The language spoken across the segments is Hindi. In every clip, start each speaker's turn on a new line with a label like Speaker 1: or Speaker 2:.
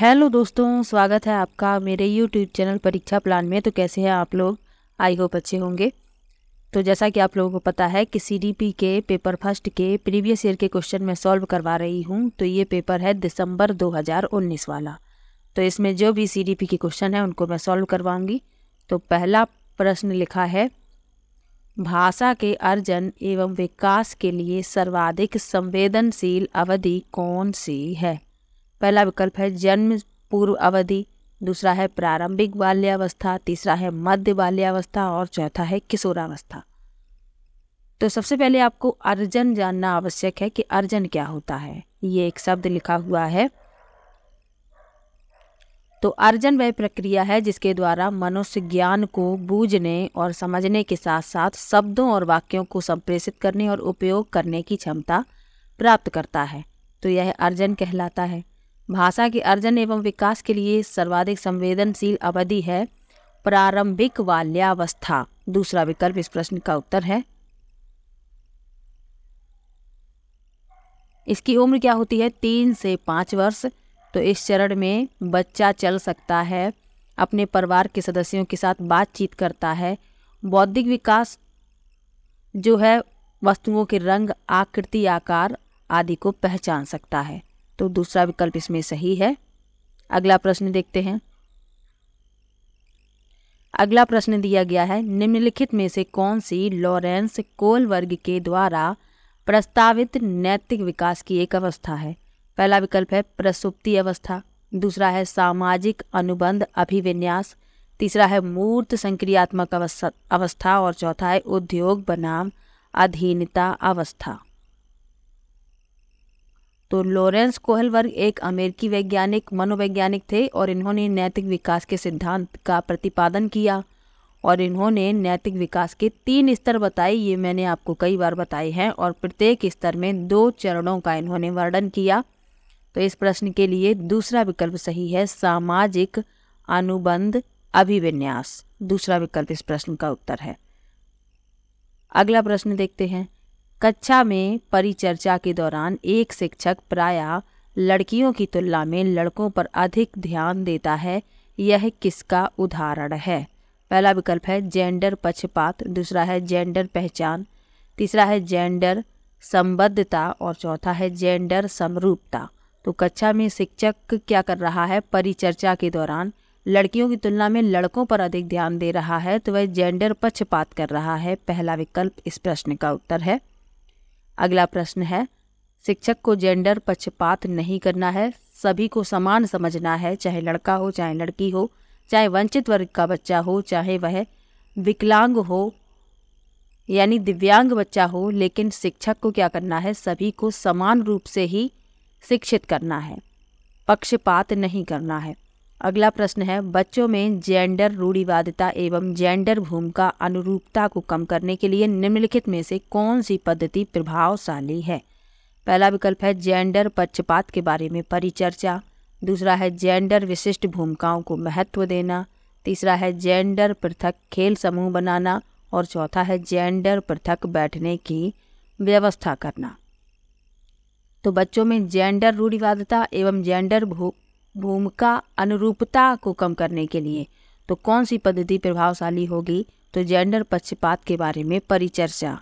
Speaker 1: हेलो दोस्तों स्वागत है आपका मेरे यूट्यूब चैनल परीक्षा प्लान में तो कैसे हैं आप लोग आई होप अच्छे होंगे तो जैसा कि आप लोगों को पता है कि सीडीपी के पेपर फर्स्ट के प्रीवियस ईयर के क्वेश्चन मैं सॉल्व करवा रही हूँ तो ये पेपर है दिसंबर 2019 वाला तो इसमें जो भी सीडीपी के क्वेश्चन है उनको मैं सॉल्व करवाऊँगी तो पहला प्रश्न लिखा है भाषा के अर्जन एवं विकास के लिए सर्वाधिक संवेदनशील अवधि कौन सी है पहला विकल्प है जन्म पूर्व अवधि दूसरा है प्रारंभिक बाल्यावस्था तीसरा है मध्य बाल्यावस्था और चौथा है किशोरावस्था तो सबसे पहले आपको अर्जन जानना आवश्यक है कि अर्जन क्या होता है ये एक शब्द लिखा हुआ है तो अर्जन वह प्रक्रिया है जिसके द्वारा मनुष्य ज्ञान को बूझने और समझने के साथ साथ शब्दों और वाक्यों को संप्रेषित करने और उपयोग करने की क्षमता प्राप्त करता है तो यह अर्जन कहलाता है भाषा के अर्जन एवं विकास के लिए सर्वाधिक संवेदनशील अवधि है प्रारंभिक बाल्यावस्था दूसरा विकल्प इस प्रश्न का उत्तर है इसकी उम्र क्या होती है तीन से पाँच वर्ष तो इस चरण में बच्चा चल सकता है अपने परिवार के सदस्यों के साथ बातचीत करता है बौद्धिक विकास जो है वस्तुओं के रंग आकृति आकार आदि को पहचान सकता है तो दूसरा विकल्प इसमें सही है अगला प्रश्न देखते हैं अगला प्रश्न दिया गया है निम्नलिखित में से कौन सी लॉरेंस कोल वर्ग के द्वारा प्रस्तावित नैतिक विकास की एक अवस्था है पहला विकल्प है प्रसुप्ति अवस्था दूसरा है सामाजिक अनुबंध अभिविन्यास तीसरा है मूर्त संक्रियात्मक अवस्था और चौथा है उद्योग बनाम अधीनता अवस्था तो लॉरेंस कोहलवर्ग एक अमेरिकी वैज्ञानिक मनोवैज्ञानिक थे और इन्होंने नैतिक विकास के सिद्धांत का प्रतिपादन किया और इन्होंने नैतिक विकास के तीन स्तर बताए ये मैंने आपको कई बार बताए हैं और प्रत्येक स्तर में दो चरणों का इन्होंने वर्णन किया तो इस प्रश्न के लिए दूसरा विकल्प सही है सामाजिक अनुबंध अभिविन्यास दूसरा विकल्प इस प्रश्न का उत्तर है अगला प्रश्न देखते हैं कक्षा में परिचर्चा के दौरान एक शिक्षक प्रायः लड़कियों की तुलना में लड़कों पर अधिक ध्यान देता है यह किसका उदाहरण है पहला विकल्प है जेंडर पक्षपात दूसरा है जेंडर पहचान तीसरा है जेंडर संबद्धता और चौथा है जेंडर समरूपता तो कक्षा में शिक्षक क्या कर रहा है परिचर्चा के दौरान लड़कियों की तुलना में लड़कों पर अधिक ध्यान दे रहा है तो वह जेंडर पक्षपात कर रहा है पहला विकल्प इस प्रश्न का उत्तर है अगला प्रश्न है शिक्षक को जेंडर पक्षपात नहीं करना है सभी को समान समझना है चाहे लड़का हो चाहे लड़की हो चाहे वंचित वर्ग का बच्चा हो चाहे वह विकलांग हो यानी दिव्यांग बच्चा हो लेकिन शिक्षक को क्या करना है सभी को समान रूप से ही शिक्षित करना है पक्षपात नहीं करना है अगला प्रश्न है बच्चों में जेंडर रूढ़िवादिता एवं जेंडर भूमिका अनुरूपता को कम करने के लिए निम्नलिखित में से कौन सी पद्धति प्रभावशाली है पहला विकल्प है जेंडर पक्षपात के बारे में परिचर्चा दूसरा है जेंडर विशिष्ट भूमिकाओं को महत्व देना तीसरा है जेंडर पृथक खेल समूह बनाना और चौथा है जेंडर पृथक बैठने की व्यवस्था करना तो बच्चों में जेंडर रूढ़िवादिता एवं जेंडर भूमिका अनुरूपता को कम करने के लिए तो कौन सी पद्धति प्रभावशाली होगी तो जेंडर पक्षपात के बारे में परिचर्चा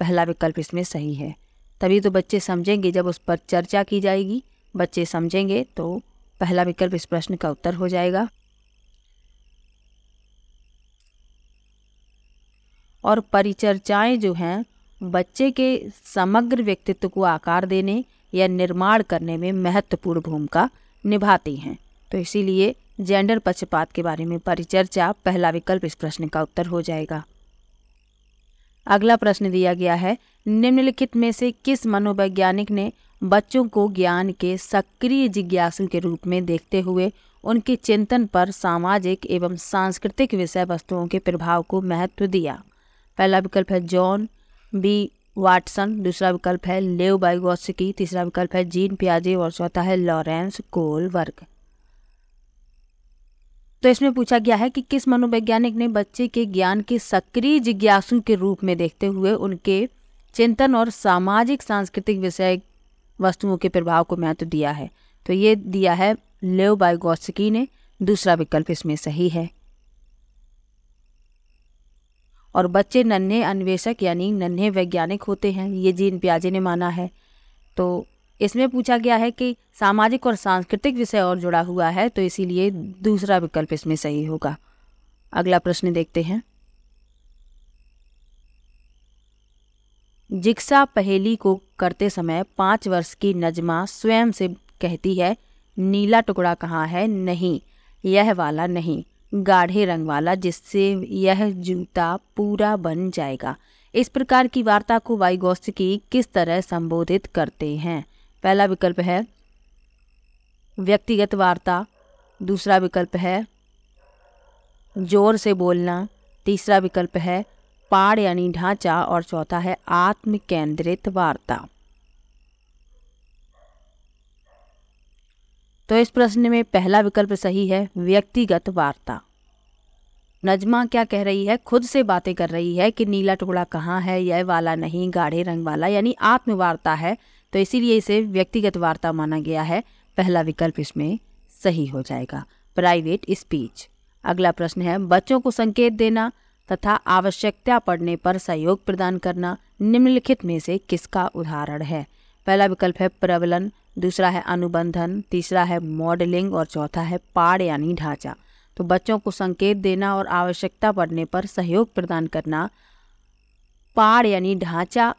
Speaker 1: पहला विकल्प इसमें सही है तभी तो बच्चे समझेंगे जब उस पर चर्चा की जाएगी बच्चे समझेंगे तो पहला विकल्प इस प्रश्न का उत्तर हो जाएगा और परिचर्चाएं जो हैं बच्चे के समग्र व्यक्तित्व को आकार देने या निर्माण करने में महत्वपूर्ण भूमिका निभाती हैं तो इसीलिए जेंडर पक्षपात के बारे में परिचर्चा पहला विकल्प इस प्रश्न का उत्तर हो जाएगा अगला प्रश्न दिया गया है निम्नलिखित में से किस मनोवैज्ञानिक ने बच्चों को ज्ञान के सक्रिय जिज्ञासु के रूप में देखते हुए उनके चिंतन पर सामाजिक एवं सांस्कृतिक विषय वस्तुओं के प्रभाव को महत्व दिया पहला विकल्प है जॉन बी वाटसन दूसरा विकल्प है लेव बाइगोस्की तीसरा विकल्प है जीन प्याजे और चौथा है लॉरेंस कोलवर्ग तो इसमें पूछा गया है कि किस मनोवैज्ञानिक ने बच्चे के ज्ञान के सक्रिय जिज्ञासु के रूप में देखते हुए उनके चिंतन और सामाजिक सांस्कृतिक विषय वस्तुओं के प्रभाव को महत्व दिया है तो ये दिया है लेव बाइगोस्की ने दूसरा विकल्प इसमें सही है और बच्चे नन्हे अन्वेषक यानी नन्हे वैज्ञानिक होते हैं ये जीन प्याजे ने माना है तो इसमें पूछा गया है कि सामाजिक और सांस्कृतिक विषय और जुड़ा हुआ है तो इसीलिए दूसरा विकल्प इसमें सही होगा अगला प्रश्न देखते हैं जिक्सा पहेली को करते समय पाँच वर्ष की नजमा स्वयं से कहती है नीला टुकड़ा कहाँ है नहीं यह वाला नहीं गाढ़े रंग वाला जिससे यह जूता पूरा बन जाएगा इस प्रकार की वार्ता को वाइगोस की किस तरह संबोधित करते हैं पहला विकल्प है व्यक्तिगत वार्ता दूसरा विकल्प है जोर से बोलना तीसरा विकल्प है पाड़ यानी ढांचा और चौथा है आत्म केंद्रित वार्ता तो इस प्रश्न में पहला विकल्प सही है व्यक्तिगत वार्ता नजमा क्या कह रही है खुद से बातें कर रही है कि नीला टुकड़ा कहाँ है यह वाला नहीं गाढ़े रंग वाला यानी आत्मवार्ता है तो इसीलिए इसे व्यक्तिगत वार्ता माना गया है पहला विकल्प इसमें सही हो जाएगा प्राइवेट स्पीच अगला प्रश्न है बच्चों को संकेत देना तथा आवश्यकता पड़ने पर सहयोग प्रदान करना निम्नलिखित में से किसका उदाहरण है पहला विकल्प है प्रबलन दूसरा है अनुबंधन तीसरा है मॉडलिंग और चौथा है पाड़ यानी ढांचा तो बच्चों को संकेत देना और आवश्यकता पड़ने पर सहयोग प्रदान करना पाड़ यानी ढांचा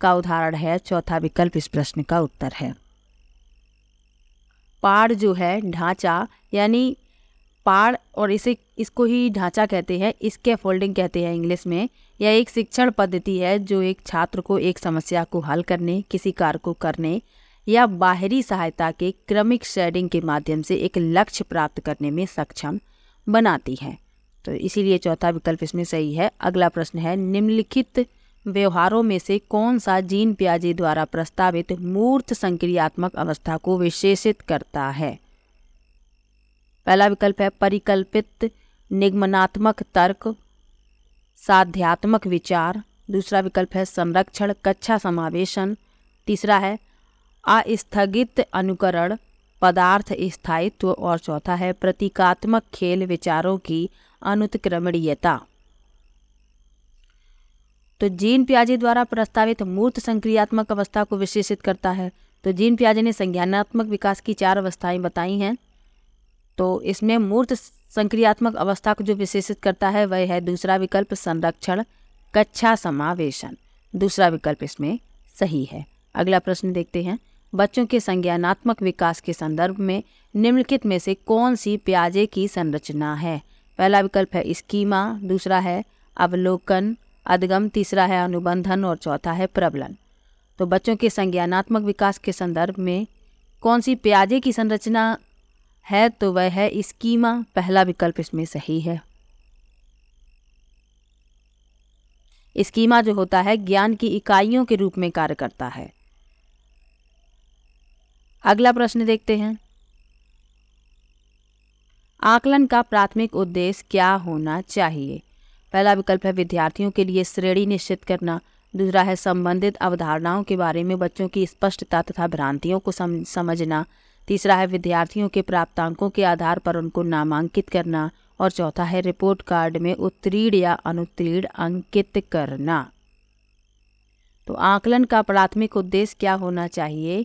Speaker 1: का उदाहरण है चौथा विकल्प इस प्रश्न का उत्तर है पाड़ जो है ढांचा यानी पाड़ और इसे इसको ही ढांचा कहते हैं इसके फोल्डिंग कहते हैं इंग्लिश में यह एक शिक्षण पद्धति है जो एक छात्र को एक समस्या को हल करने किसी कार्य को करने या बाहरी सहायता के क्रमिक शेडिंग के माध्यम से एक लक्ष्य प्राप्त करने में सक्षम बनाती है तो इसीलिए चौथा विकल्प इसमें सही है अगला प्रश्न है निम्नलिखित व्यवहारों में से कौन सा जीन प्याजे द्वारा प्रस्तावित मूर्त संक्रियात्मक अवस्था को विशेषित करता है पहला विकल्प है परिकल्पित निगमनात्मक तर्क साध्यात्मक विचार दूसरा विकल्प है संरक्षण कक्षा समावेशन तीसरा है अस्थगित अनुकरण पदार्थ स्थायित्व और चौथा है प्रतीकात्मक खेल विचारों की अनुत्क्रमणीयता तो जीन प्याजी द्वारा प्रस्तावित मूर्त संक्रियात्मक अवस्था को विशेषित करता है तो जीन प्याजी ने संज्ञानात्मक विकास की चार अवस्थाएं बताई हैं तो इसमें मूर्त संक्रियात्मक अवस्था को जो विशेषित करता है वह है दूसरा विकल्प संरक्षण कक्षा समावेशन दूसरा विकल्प इसमें सही है अगला प्रश्न देखते हैं बच्चों के संज्ञानात्मक विकास के संदर्भ में निम्नलिखित में से कौन सी प्याजे की संरचना है पहला विकल्प है स्कीमा दूसरा है अवलोकन अधगम तीसरा है अनुबंधन और चौथा है प्रबलन तो बच्चों के संज्ञानात्मक विकास के संदर्भ में कौन सी प्याजे की संरचना है तो वह है स्कीमा पहला विकल्प इसमें सही है स्कीमा जो होता है ज्ञान की इकाइयों के रूप में कार्य करता है अगला प्रश्न देखते हैं आकलन का प्राथमिक उद्देश्य क्या होना चाहिए पहला विकल्प है विद्यार्थियों के लिए श्रेणी निश्चित करना दूसरा है संबंधित अवधारणाओं के बारे में बच्चों की स्पष्टता तथा भ्रांतियों को सम, समझना तीसरा है विद्यार्थियों के प्राप्तांकों के आधार पर उनको नामांकित करना और चौथा है रिपोर्ट कार्ड में उत्तीर्ण या अनुत्तीर्ण अंकित करना तो आकलन का प्राथमिक उद्देश्य क्या होना चाहिए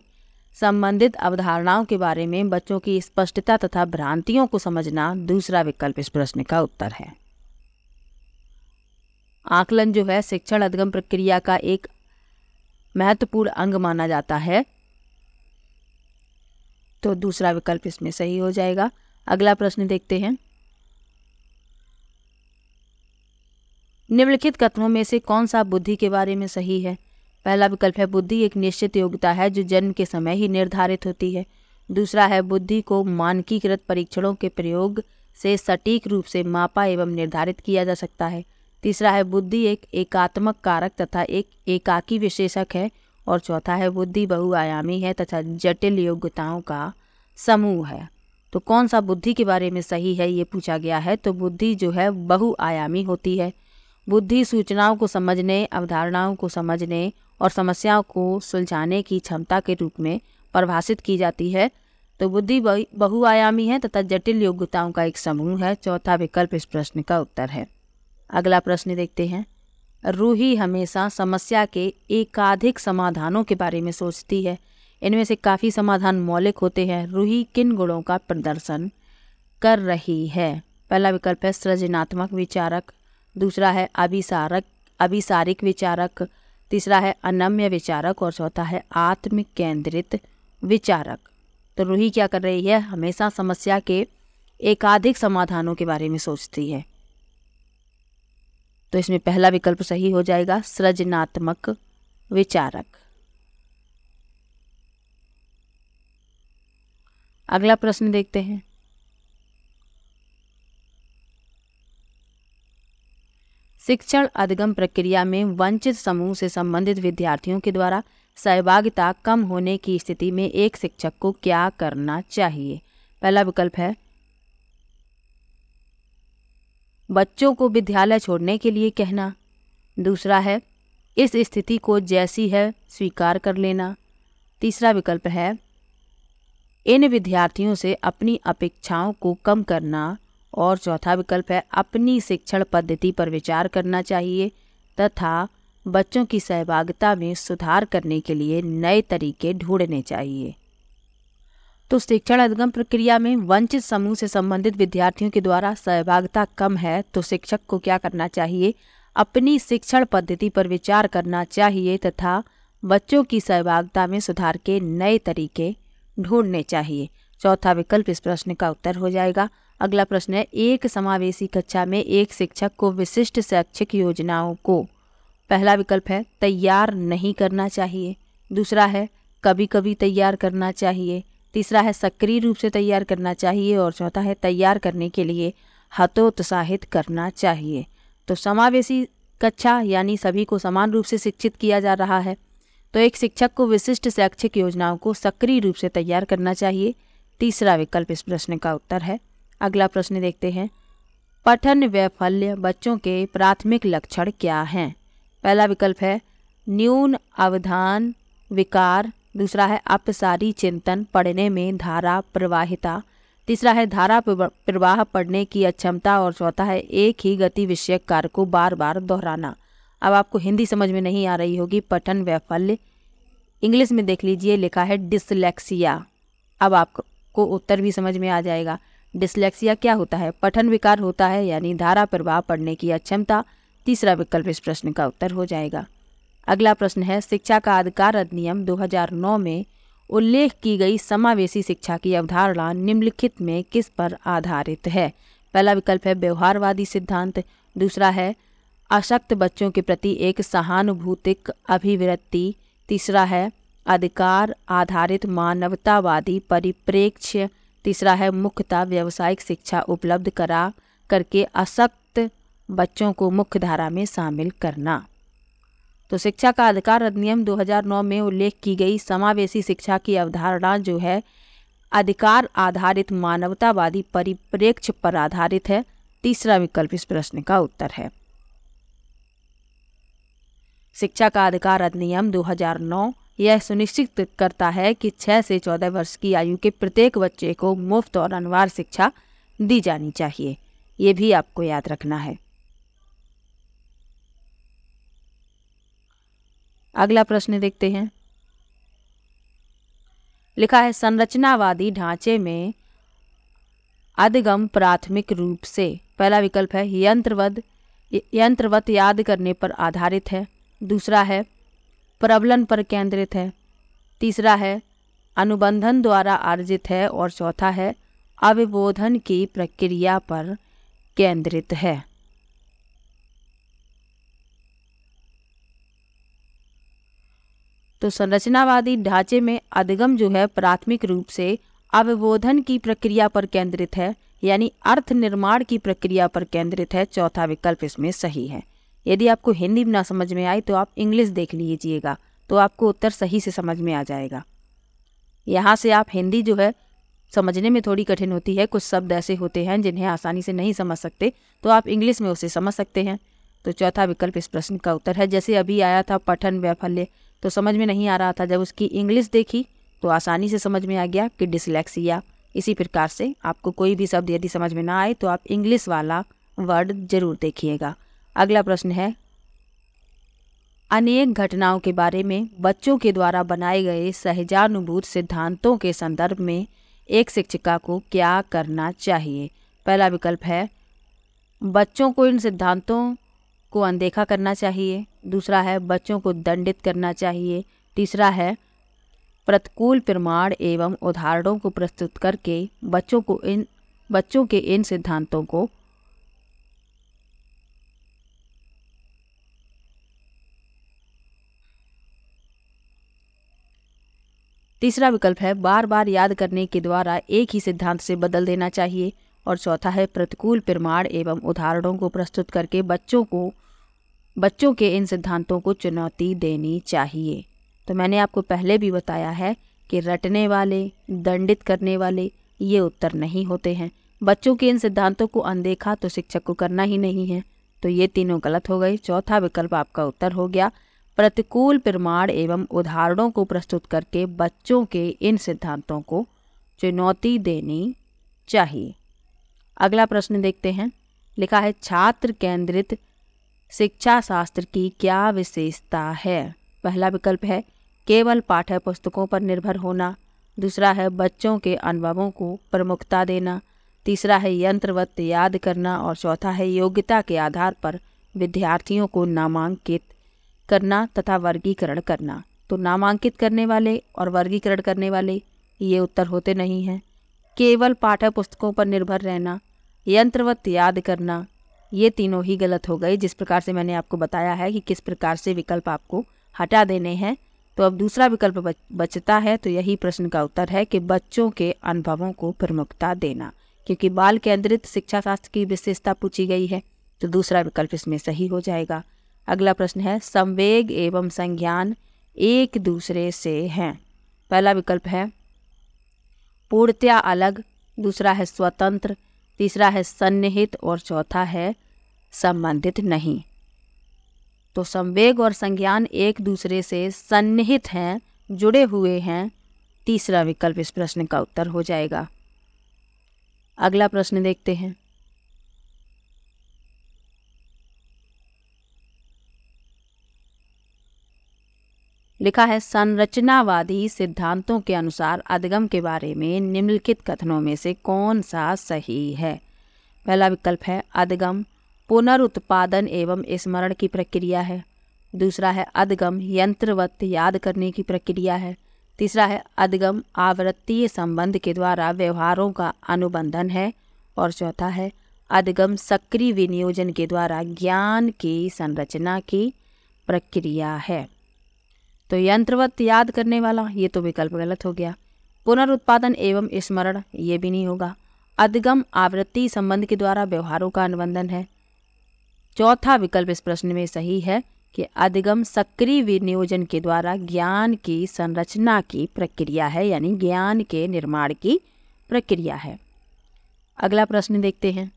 Speaker 1: संबंधित अवधारणाओं के बारे में बच्चों की स्पष्टता तथा भ्रांतियों को समझना दूसरा विकल्प इस प्रश्न का उत्तर है आकलन जो है शिक्षण अधिगम प्रक्रिया का एक महत्वपूर्ण अंग माना जाता है तो दूसरा विकल्प इसमें सही हो जाएगा अगला प्रश्न देखते हैं निम्नलिखित कथनों में से कौन सा बुद्धि के बारे में सही है पहला विकल्प है बुद्धि एक निश्चित योग्यता है जो जन्म के समय ही निर्धारित होती है दूसरा है बुद्धि को मानकीकृत परीक्षणों के प्रयोग से सटीक रूप से मापा एवं निर्धारित किया जा सकता है तीसरा है बुद्धि एक एकात्मक कारक तथा एक एकाकी विशेषक है और चौथा है बुद्धि बहुआयामी है तथा जटिल योग्यताओं का समूह है तो कौन सा बुद्धि के बारे में सही है ये पूछा गया है तो बुद्धि जो है बहुआयामी होती है बुद्धि सूचनाओं को समझने अवधारणाओं को समझने और समस्याओं को सुलझाने की क्षमता के रूप में परिभाषित की जाती है तो बुद्धि बहुआयामी है तथा जटिल योग्यताओं का एक समूह है चौथा विकल्प इस प्रश्न का उत्तर है अगला प्रश्न देखते हैं रूही हमेशा समस्या के एकाधिक समाधानों के बारे में सोचती है इनमें से काफ़ी समाधान मौलिक होते हैं रूही किन गुणों का प्रदर्शन कर रही है पहला विकल्प है सृजनात्मक विचारक दूसरा है अभिसारक अभिसारिक विचारक तीसरा है अनम्य विचारक और चौथा है आत्म केंद्रित विचारक तो रूही क्या कर रही है हमेशा समस्या के एकाधिक समाधानों के बारे में सोचती है तो इसमें पहला विकल्प सही हो जाएगा सृजनात्मक विचारक अगला प्रश्न देखते हैं शिक्षण अधिगम प्रक्रिया में वंचित समूह से संबंधित विद्यार्थियों के द्वारा सहभागिता कम होने की स्थिति में एक शिक्षक को क्या करना चाहिए पहला विकल्प है बच्चों को विद्यालय छोड़ने के लिए कहना दूसरा है इस स्थिति को जैसी है स्वीकार कर लेना तीसरा विकल्प है इन विद्यार्थियों से अपनी अपेक्षाओं को कम करना और चौथा विकल्प है अपनी शिक्षण पद्धति पर विचार करना चाहिए तथा बच्चों की सहभागिता में सुधार करने के लिए नए तरीके ढूंढने चाहिए तो शिक्षण अधिगम प्रक्रिया में वंचित समूह से संबंधित विद्यार्थियों के द्वारा सहभागिता कम है तो शिक्षक को क्या करना चाहिए अपनी शिक्षण पद्धति पर विचार करना चाहिए तथा बच्चों की सहभागिता में सुधार के नए तरीके ढूंढने चाहिए चौथा विकल्प इस प्रश्न का उत्तर हो जाएगा अगला प्रश्न है एक समावेशी कक्षा में एक शिक्षक को विशिष्ट शैक्षिक योजनाओं को पहला विकल्प है तैयार नहीं करना चाहिए दूसरा है कभी कभी तैयार करना चाहिए तीसरा है सक्रिय रूप से तैयार करना चाहिए और चौथा है तैयार करने के लिए हतोत्साहित करना चाहिए तो समावेशी कक्षा यानी सभी को समान रूप से शिक्षित किया जा रहा है तो एक शिक्षक को विशिष्ट शैक्षिक योजनाओं को सक्रिय रूप से तैयार करना चाहिए तीसरा विकल्प इस प्रश्न का उत्तर है अगला प्रश्न देखते हैं पठन वैफल्य बच्चों के प्राथमिक लक्षण क्या हैं पहला विकल्प है न्यून अवधान विकार दूसरा है अपसारी चिंतन पढ़ने में धारा प्रवाहिता तीसरा है धारा प्रवाह पढ़ने की अक्षमता और चौथा है एक ही गति विषय कार्य को बार बार दोहराना अब आपको हिंदी समझ में नहीं आ रही होगी पठन वैफल्य इंग्लिश में देख लीजिए लिखा है डिसलेक्सिया अब आपको उत्तर भी समझ में आ जाएगा डिस्लेक्सिया क्या होता है पठन विकार होता है यानी धारा प्रभाव पढ़ने की अक्षमता तीसरा विकल्प इस प्रश्न का उत्तर हो जाएगा अगला प्रश्न है शिक्षा का अधिकार अधिनियम 2009 में उल्लेख की गई समावेशी शिक्षा की अवधारणा निम्नलिखित में किस पर आधारित है पहला विकल्प है व्यवहारवादी सिद्धांत दूसरा है अशक्त बच्चों के प्रति एक सहानुभूतिक अभिवृत्ति तीसरा है अधिकार आधारित मानवतावादी परिप्रेक्ष्य तीसरा है मुख्यतः व्यावसायिक शिक्षा उपलब्ध करा करके असक्त बच्चों को मुख्य धारा में शामिल करना तो शिक्षा का अधिकार अधिनियम 2009 में उल्लेख की गई समावेशी शिक्षा की अवधारणा जो है अधिकार आधारित मानवतावादी परिप्रेक्ष्य पर आधारित है तीसरा विकल्प इस प्रश्न का उत्तर है शिक्षा का अधिकार अधिनियम यह सुनिश्चित करता है कि 6 से 14 वर्ष की आयु के प्रत्येक बच्चे को मुफ्त और अनिवार्य शिक्षा दी जानी चाहिए ये भी आपको याद रखना है अगला प्रश्न देखते हैं लिखा है संरचनावादी ढांचे में अधिगम प्राथमिक रूप से पहला विकल्प है यंत्रवद यंत्रवत याद करने पर आधारित है दूसरा है प्रबलन पर केंद्रित है तीसरा है अनुबंधन द्वारा अर्जित है और चौथा है अविबोधन की प्रक्रिया पर केंद्रित है तो संरचनावादी ढांचे में अधिगम जो है प्राथमिक रूप से अवबोधन की प्रक्रिया पर केंद्रित है यानी अर्थ निर्माण की प्रक्रिया पर केंद्रित है चौथा विकल्प इसमें सही है यदि आपको हिंदी ना समझ में आई तो आप इंग्लिश देख लीजिएगा तो आपको उत्तर सही से समझ में आ जाएगा यहाँ से आप हिंदी जो है समझने में थोड़ी कठिन होती है कुछ शब्द ऐसे होते हैं जिन्हें आसानी से नहीं समझ सकते तो आप इंग्लिश में उसे समझ सकते हैं तो चौथा विकल्प इस प्रश्न का उत्तर है जैसे अभी आया था पठन वैफल्य तो समझ में नहीं आ रहा था जब उसकी इंग्लिश देखी तो आसानी से समझ में आ गया कि डिसलेक्सिया इसी प्रकार से आपको कोई भी शब्द यदि समझ में ना आए तो आप इंग्लिश वाला वर्ड जरूर देखिएगा अगला प्रश्न है अनेक घटनाओं के बारे में बच्चों के द्वारा बनाए गए सहजानुभूत सिद्धांतों के संदर्भ में एक शिक्षिका को क्या करना चाहिए पहला विकल्प है बच्चों को इन सिद्धांतों को अनदेखा करना चाहिए दूसरा है बच्चों को दंडित करना चाहिए तीसरा है प्रतिकूल प्रमाण एवं उदाहरणों को प्रस्तुत करके बच्चों को इन बच्चों के इन सिद्धांतों को तीसरा विकल्प है बार बार याद करने के द्वारा एक ही सिद्धांत से बदल देना चाहिए और चौथा है प्रतिकूल प्रमाण एवं उदाहरणों को प्रस्तुत करके बच्चों को बच्चों के इन सिद्धांतों को चुनौती देनी चाहिए तो मैंने आपको पहले भी बताया है कि रटने वाले दंडित करने वाले ये उत्तर नहीं होते हैं बच्चों के इन सिद्धांतों को अनदेखा तो शिक्षक को करना ही नहीं है तो ये तीनों गलत हो गए चौथा विकल्प आपका उत्तर हो गया प्रतिकूल प्रमाण एवं उदाहरणों को प्रस्तुत करके बच्चों के इन सिद्धांतों को चुनौती देनी चाहिए अगला प्रश्न देखते हैं लिखा है छात्र केंद्रित शिक्षा शास्त्र की क्या विशेषता है पहला विकल्प है केवल पाठ्य पुस्तकों पर निर्भर होना दूसरा है बच्चों के अनुभवों को प्रमुखता देना तीसरा है यंत्रवत याद करना और चौथा है योग्यता के आधार पर विद्यार्थियों को नामांकित करना तथा वर्गीकरण करना तो नामांकित करने वाले और वर्गीकरण करने वाले ये उत्तर होते नहीं हैं केवल पाठ्य पुस्तकों पर निर्भर रहना यंत्रवत याद करना ये तीनों ही गलत हो गए जिस प्रकार से मैंने आपको बताया है कि किस प्रकार से विकल्प आपको हटा देने हैं तो अब दूसरा विकल्प बच, बचता है तो यही प्रश्न का उत्तर है कि बच्चों के अनुभवों को प्रमुखता देना क्योंकि बाल केंद्रित शिक्षा शास्त्र की विशेषता पूछी गई है तो दूसरा विकल्प इसमें सही हो जाएगा अगला प्रश्न है संवेग एवं संज्ञान एक दूसरे से हैं पहला विकल्प है पूर्णतया अलग दूसरा है स्वतंत्र तीसरा है सन्निहित और चौथा है संबंधित नहीं तो संवेग और संज्ञान एक दूसरे से सन्निहित हैं जुड़े हुए हैं तीसरा विकल्प इस प्रश्न का उत्तर हो जाएगा अगला प्रश्न देखते हैं लिखा है संरचनावादी सिद्धांतों के अनुसार अधिगम के बारे में निम्नलिखित कथनों में से कौन सा सही है पहला विकल्प है अधगम पुनरुत्पादन एवं स्मरण की प्रक्रिया है दूसरा है अधगम यंत्रवत याद करने की प्रक्रिया है तीसरा है अधगम आवृत्तीय संबंध के द्वारा व्यवहारों का अनुबंधन है और चौथा है अधगम सक्रिय विनियोजन के द्वारा ज्ञान की संरचना की प्रक्रिया है तो यंत्रवत याद करने वाला ये तो विकल्प गलत हो गया पुनरुत्पादन एवं स्मरण ये भी नहीं होगा अधिगम आवृत्ति संबंध के द्वारा व्यवहारों का अनुबंधन है चौथा विकल्प इस प्रश्न में सही है कि अधिगम सक्रिय विनियोजन के द्वारा ज्ञान की संरचना की प्रक्रिया है यानी ज्ञान के निर्माण की प्रक्रिया है अगला प्रश्न देखते हैं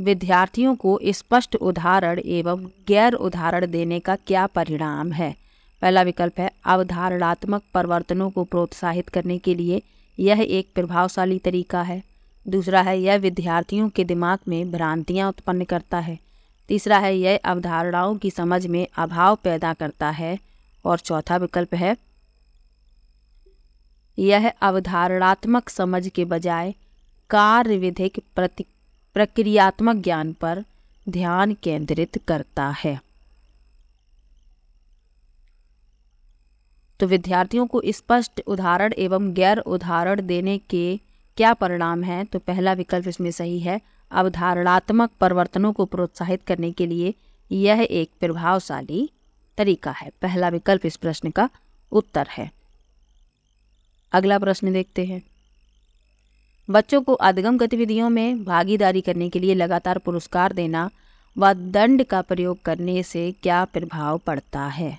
Speaker 1: विद्यार्थियों को स्पष्ट उदाहरण एवं गैर उदाहरण देने का क्या परिणाम है पहला विकल्प है अवधारणात्मक परिवर्तनों को प्रोत्साहित करने के लिए यह एक प्रभावशाली तरीका है दूसरा है यह विद्यार्थियों के दिमाग में भ्रांतियाँ उत्पन्न करता है तीसरा है यह अवधारणाओं की समझ में अभाव पैदा करता है और चौथा विकल्प है यह अवधारणात्मक समझ के बजाय कार्य विधिक प्रति प्रक्रियात्मक ज्ञान पर ध्यान केंद्रित करता है तो विद्यार्थियों को स्पष्ट उदाहरण एवं गैर उदाहरण देने के क्या परिणाम है तो पहला विकल्प इसमें सही है अवधारणात्मक परिवर्तनों को प्रोत्साहित करने के लिए यह एक प्रभावशाली तरीका है पहला विकल्प इस प्रश्न का उत्तर है अगला प्रश्न देखते हैं बच्चों को अधगम गतिविधियों में भागीदारी करने के लिए लगातार पुरस्कार देना व दंड का प्रयोग करने से क्या प्रभाव पड़ता है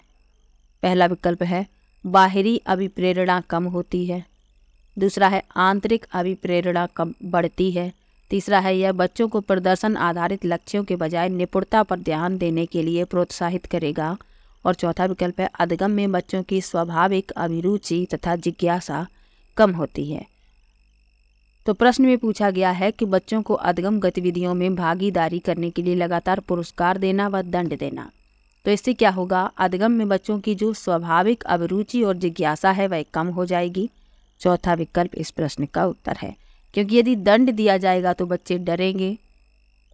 Speaker 1: पहला विकल्प है बाहरी अभिप्रेरणा कम होती है दूसरा है आंतरिक अभिप्रेरणा कम बढ़ती है तीसरा है यह बच्चों को प्रदर्शन आधारित लक्ष्यों के बजाय निपुणता पर ध्यान देने के लिए प्रोत्साहित करेगा और चौथा विकल्प है अधगम में बच्चों की स्वाभाविक अभिरुचि तथा जिज्ञासा कम होती है तो प्रश्न में पूछा गया है कि बच्चों को अधगम गतिविधियों में भागीदारी करने के लिए लगातार पुरस्कार देना व दंड देना तो इससे क्या होगा अधगम में बच्चों की जो स्वाभाविक अभिरुचि और जिज्ञासा है वह कम हो जाएगी चौथा विकल्प इस प्रश्न का उत्तर है क्योंकि यदि दंड दिया जाएगा तो बच्चे डरेंगे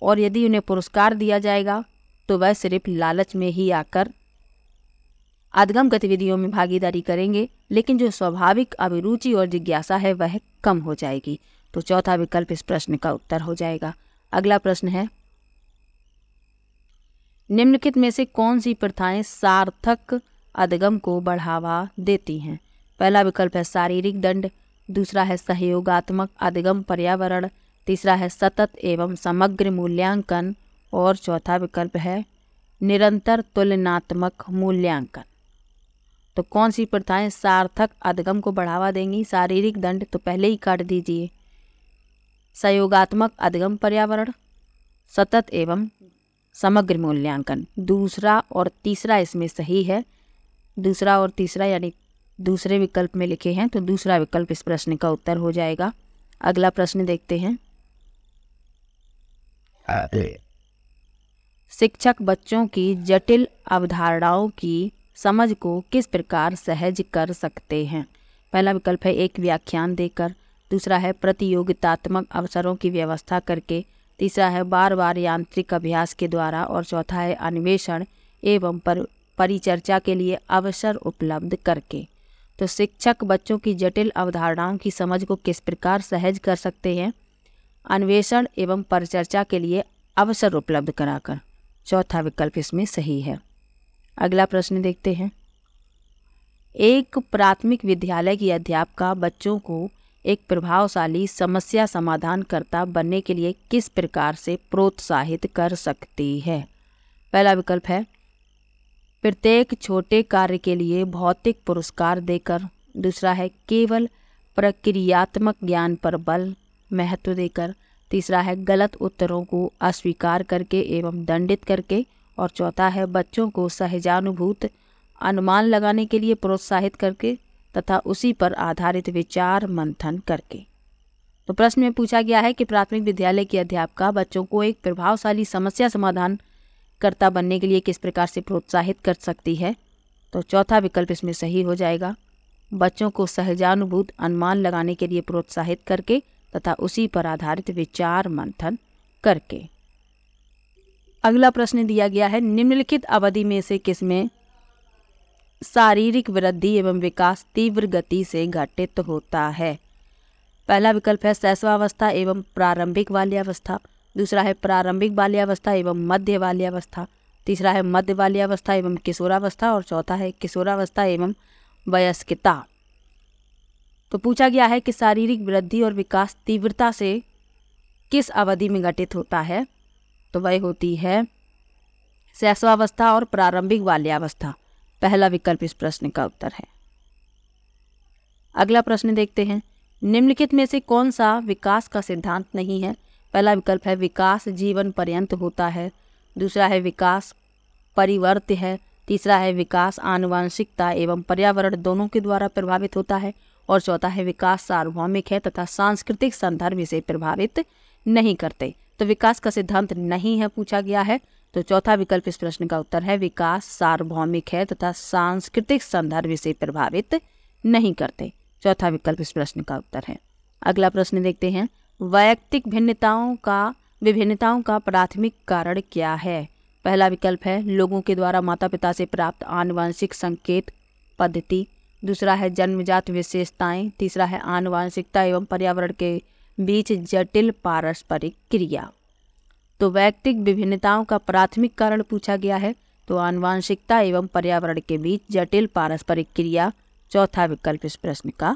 Speaker 1: और यदि उन्हें पुरस्कार दिया जाएगा तो वह सिर्फ लालच में ही आकर अधगम गतिविधियों में भागीदारी करेंगे लेकिन जो स्वाभाविक अभिरुचि और जिज्ञासा है वह कम हो जाएगी तो चौथा विकल्प इस प्रश्न का उत्तर हो जाएगा अगला प्रश्न है निम्नलिखित में से कौन सी प्रथाएं सार्थक अधगम को बढ़ावा देती हैं पहला विकल्प है शारीरिक दंड दूसरा है सहयोगात्मक अधिगम पर्यावरण तीसरा है सतत एवं समग्र मूल्यांकन और चौथा विकल्प है निरंतर तुलनात्मक मूल्यांकन तो कौन सी प्रथाएं सार्थक अधिगम को बढ़ावा देंगी शारीरिक दंड तो पहले ही काट दीजिए सहयोगात्मक अधिगम पर्यावरण सतत एवं समग्र मूल्यांकन दूसरा और तीसरा इसमें सही है दूसरा और तीसरा यानी दूसरे विकल्प में लिखे हैं तो दूसरा विकल्प इस प्रश्न का उत्तर हो जाएगा अगला प्रश्न देखते हैं शिक्षक बच्चों की जटिल अवधारणाओं की समझ को किस प्रकार सहज कर सकते हैं पहला विकल्प है एक व्याख्यान देकर दूसरा है प्रतियोगितात्मक अवसरों की व्यवस्था करके तीसरा है बार बार यांत्रिक अभ्यास के द्वारा और चौथा है अन्वेषण एवं पर, परिचर्चा के लिए अवसर उपलब्ध करके तो शिक्षक बच्चों की जटिल अवधारणाओं की समझ को किस प्रकार सहज कर सकते हैं अन्वेषण एवं परिचर्चा के लिए अवसर उपलब्ध कराकर चौथा विकल्प इसमें सही है अगला प्रश्न देखते हैं एक प्राथमिक विद्यालय की अध्यापका बच्चों को एक प्रभावशाली समस्या समाधानकर्ता बनने के लिए किस प्रकार से प्रोत्साहित कर सकती है पहला विकल्प है प्रत्येक छोटे कार्य के लिए भौतिक पुरस्कार देकर दूसरा है केवल प्रक्रियात्मक ज्ञान पर बल महत्व देकर तीसरा है गलत उत्तरों को अस्वीकार करके एवं दंडित करके और चौथा है बच्चों को सहजानुभूत अनुमान लगाने के लिए प्रोत्साहित करके तथा उसी पर आधारित विचार मंथन करके तो प्रश्न में पूछा गया है कि प्राथमिक विद्यालय की अध्यापिका बच्चों को एक प्रभावशाली समस्या समाधान कर्ता बनने के लिए किस प्रकार से प्रोत्साहित कर सकती है तो चौथा विकल्प इसमें सही हो जाएगा बच्चों को सहजानुभूत अनुमान लगाने के लिए प्रोत्साहित करके तथा उसी पर आधारित विचार मंथन करके अगला प्रश्न दिया गया है निम्नलिखित अवधि में से किसमें शारीरिक वृद्धि एवं विकास तीव्र गति से घटित होता है पहला विकल्प है शैशवावस्था एवं प्रारंभिक बाल्यावस्था दूसरा है प्रारंभिक बाल्यावस्था एवं मध्य बाल्यावस्था तीसरा है मध्य बाल्यावस्था एवं किशोरावस्था और चौथा है किशोरावस्था एवं वयस्कता तो पूछा गया है कि शारीरिक वृद्धि और विकास तीव्रता से किस अवधि में घटित होता है तो वह होती है शैशवावस्था और प्रारंभिक बाल्यावस्था पहला विकल्प इस प्रश्न का उत्तर है अगला प्रश्न देखते हैं निम्नलिखित में से कौन सा विकास का सिद्धांत नहीं है पहला विकल्प है विकास जीवन पर्यंत होता है दूसरा है विकास परिवर्त्य है तीसरा है विकास आनुवंशिकता एवं पर्यावरण दोनों के द्वारा प्रभावित होता है और चौथा है विकास सार्वभौमिक है तथा सांस्कृतिक संदर्भ से प्रभावित नहीं करते तो विकास का सिद्धांत नहीं है पूछा गया है तो चौथा विकल्प इस प्रश्न का उत्तर है विकास सार्वभौमिक है तथा सांस्कृतिक संदर्भ से प्रभावित नहीं करते चौथा विकल्प इस प्रश्न का उत्तर है अगला प्रश्न देखते हैं वैयक्तिक भिन्नताओं का विभिन्नताओं का प्राथमिक कारण क्या है पहला विकल्प है लोगों के द्वारा माता पिता से प्राप्त आनुवंशिक संकेत पद्धति दूसरा है जन्मजात विशेषताएं तीसरा है आनुवंशिकता एवं पर्यावरण के बीच जटिल पारस्परिक क्रिया तो व्यक्तिक विभिन्नताओं का प्राथमिक कारण पूछा गया है तो आनुवांशिकता एवं पर्यावरण के बीच जटिल पारस्परिक क्रिया चौथा विकल्प इस प्रश्न का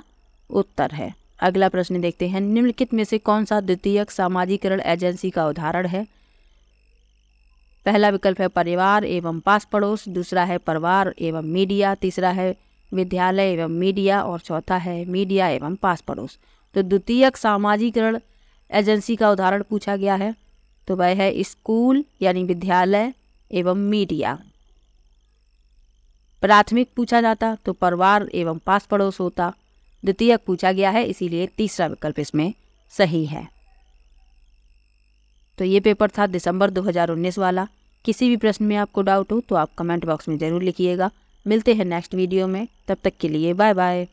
Speaker 1: उत्तर है अगला प्रश्न देखते हैं निम्नलिखित में से कौन सा द्वितीयक सामाजिकरण एजेंसी का उदाहरण है पहला विकल्प है परिवार एवं पास पड़ोस दूसरा है परिवार एवं मीडिया तीसरा है विद्यालय एवं मीडिया और चौथा है मीडिया एवं पास पड़ोस तो द्वितीयक सामाजिकरण एजेंसी का उदाहरण पूछा गया है तो वह है स्कूल यानी विद्यालय एवं मीडिया प्राथमिक पूछा जाता तो परिवार एवं पास पड़ोस होता द्वितीयक पूछा गया है इसीलिए तीसरा विकल्प इसमें सही है तो ये पेपर था दिसंबर 2019 वाला किसी भी प्रश्न में आपको डाउट हो तो आप कमेंट बॉक्स में ज़रूर लिखिएगा मिलते हैं नेक्स्ट वीडियो में तब तक के लिए बाय बाय